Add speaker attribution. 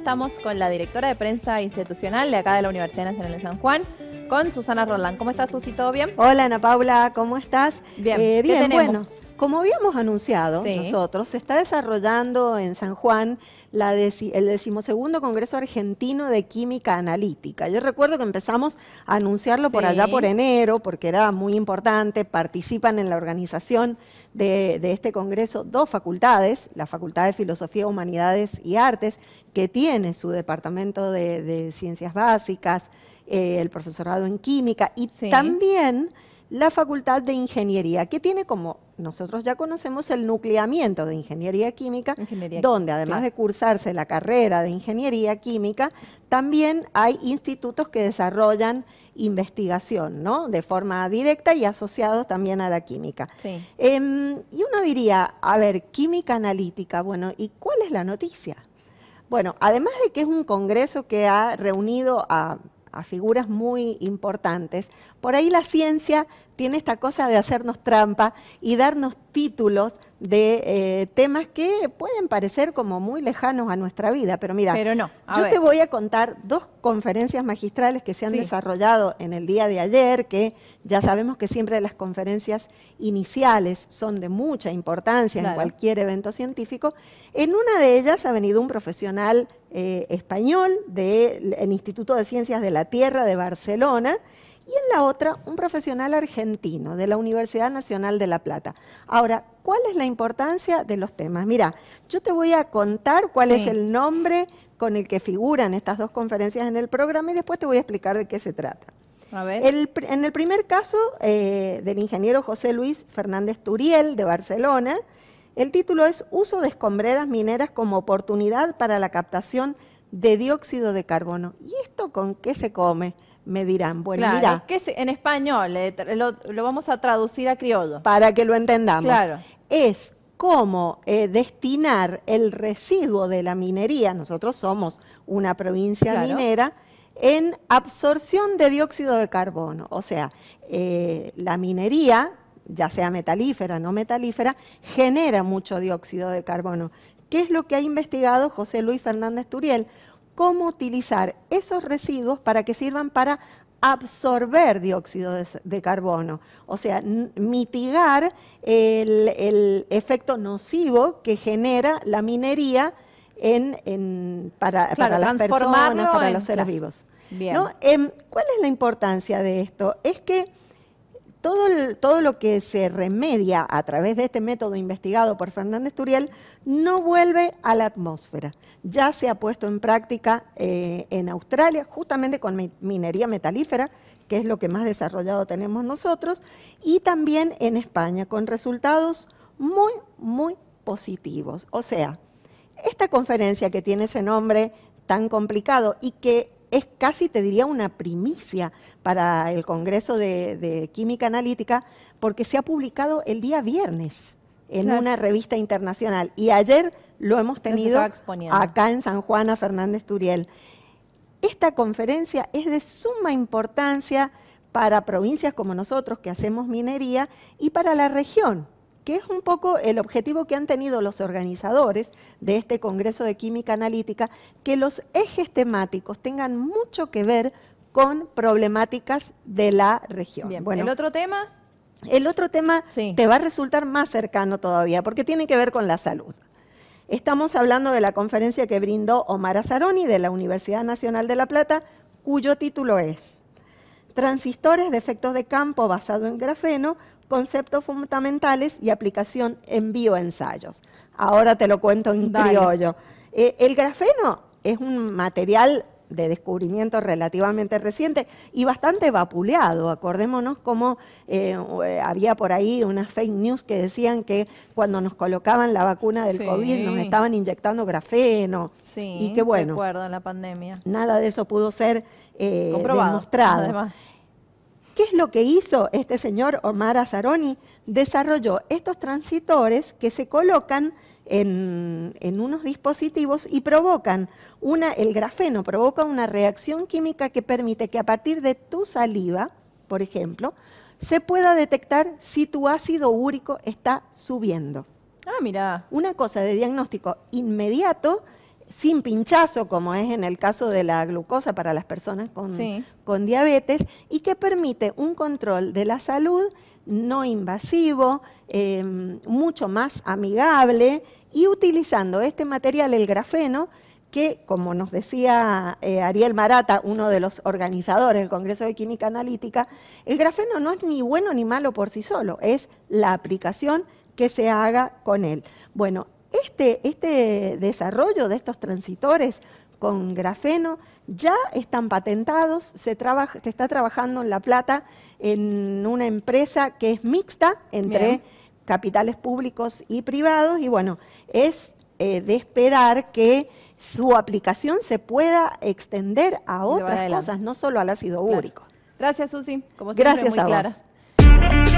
Speaker 1: Estamos con la directora de prensa institucional de acá de la Universidad Nacional de San Juan, con Susana Roland. ¿Cómo estás, Susi? ¿Todo bien? Hola, Ana Paula, ¿cómo estás? Bien, eh, bien, como habíamos anunciado nosotros, se está desarrollando en San Juan el decimosegundo Congreso Argentino de Química Analítica. Yo recuerdo que empezamos a anunciarlo por allá por enero, porque era muy importante, participan en la organización de, este Congreso dos facultades, la Facultad de Filosofía, Humanidades y Artes, que tiene su departamento de, ciencias básicas, eh, el profesorado en química y también la Facultad de Ingeniería, que tiene como nosotros ya conocemos el nucleamiento de Ingeniería Química, donde además de cursarse la carrera de Ingeniería Química, también hay institutos que desarrollan investigación, ¿no? De forma directa y asociados también a la química. Em, y uno diría, a ver, química analítica, bueno, ¿y cuál es la noticia? Bueno, además de que es un congreso que ha reunido a, a figuras muy importantes, por ahí la ciencia tiene esta cosa de hacernos trampa y darnos títulos de eh, temas que pueden parecer como muy lejanos a nuestra vida, pero mira, yo te voy a contar dos conferencias magistrales que se han desarrollado en el día de ayer, que ya sabemos que siempre las conferencias iniciales son de mucha importancia en cualquier evento científico. En una de ellas ha venido un profesional eh, español del Instituto de Ciencias de la Tierra de Barcelona, y en la otra un profesional argentino de la Universidad Nacional de La Plata. Ahora, ¿cuál es la importancia de los temas? Mira, yo te voy a contar cuál es el nombre con el que figuran estas dos conferencias en el programa y después te voy a explicar de qué se trata. A ver. en el primer caso eh, del ingeniero José Luis Fernández Turiel de Barcelona, el título es Uso de escombreras mineras como oportunidad para la captación de dióxido de carbono. ¿Y esto con qué se come? me dirán. Bueno, claro, mira. en español, eh, lo, vamos a traducir a criollo. Para que lo entendamos. Claro. Es cómo eh, destinar el residuo de la minería, nosotros somos una provincia minera, en absorción de dióxido de carbono. O sea, eh, la minería, ya sea metalífera, o no metalífera, genera mucho dióxido de carbono. ¿Qué es lo que ha investigado José Luis Fernández Turiel? cómo utilizar esos residuos para que sirvan para absorber dióxido de, carbono, o sea, mitigar el, efecto nocivo que genera la minería para, para las personas, para los seres vivos. Em, ¿Cuál es la importancia de esto? Es que todo, lo que se remedia a través de este método investigado por Fernández Turiel no vuelve a la atmósfera. Ya se ha puesto en práctica eh, en Australia, justamente con minería metalífera, que es lo que más desarrollado tenemos nosotros, y también en España, con resultados muy, muy positivos. O sea, esta conferencia que tiene ese nombre tan complicado y que es casi, te diría, una primicia para el Congreso de, Química Analítica, porque se ha publicado el día viernes en una revista internacional. Y ayer lo hemos tenido acá en San Juana Fernández Turiel. Esta conferencia es de suma importancia para provincias como nosotros que hacemos minería y para la región, que es un poco el objetivo que han tenido los organizadores de este Congreso de Química Analítica, que los ejes temáticos tengan mucho que ver con problemáticas de la región. Bien, bueno, el otro tema... El otro tema te va a resultar más cercano todavía, porque tiene que ver con la salud. Estamos hablando de la conferencia que brindó Omar Azaroni de la Universidad Nacional de La Plata, cuyo título es transistores de efectos de campo basado en grafeno, conceptos fundamentales y aplicación en bioensayos. Ahora te lo cuento en criollo. Eh, el grafeno es un material de descubrimiento relativamente reciente y bastante vapuleado. Acordémonos cómo eh, había por ahí unas fake news que decían que cuando nos colocaban la vacuna del COVID nos estaban inyectando grafeno. Sí, y que bueno. Recuerdo la pandemia. Nada de eso pudo ser eh, demostrado. Además. ¿Qué es lo que hizo este señor Omar Azaroni? Desarrolló estos transitores que se colocan en, en, unos dispositivos y provocan una, el grafeno provoca una reacción química que permite que a partir de tu saliva, por ejemplo, se pueda detectar si tu ácido úrico está subiendo. Ah, mira. Una cosa de diagnóstico inmediato sin pinchazo, como es en el caso de la glucosa para las personas con, diabetes, y que permite un control de la salud no invasivo, em, mucho más amigable, y utilizando este material, el grafeno, que, como nos decía eh, Ariel Marata, uno de los organizadores del Congreso de Química Analítica, el grafeno no es ni bueno ni malo por sí solo, es la aplicación que se haga con él. Bueno, este, este desarrollo de estos transitores con grafeno ya están patentados, se, trabaja, se está trabajando en La Plata en una empresa que es mixta entre capitales públicos y privados y bueno, es eh, de esperar que su aplicación se pueda extender a otras cosas, no solo al ácido úrico. Gracias, Susi. Como Gracias a clara.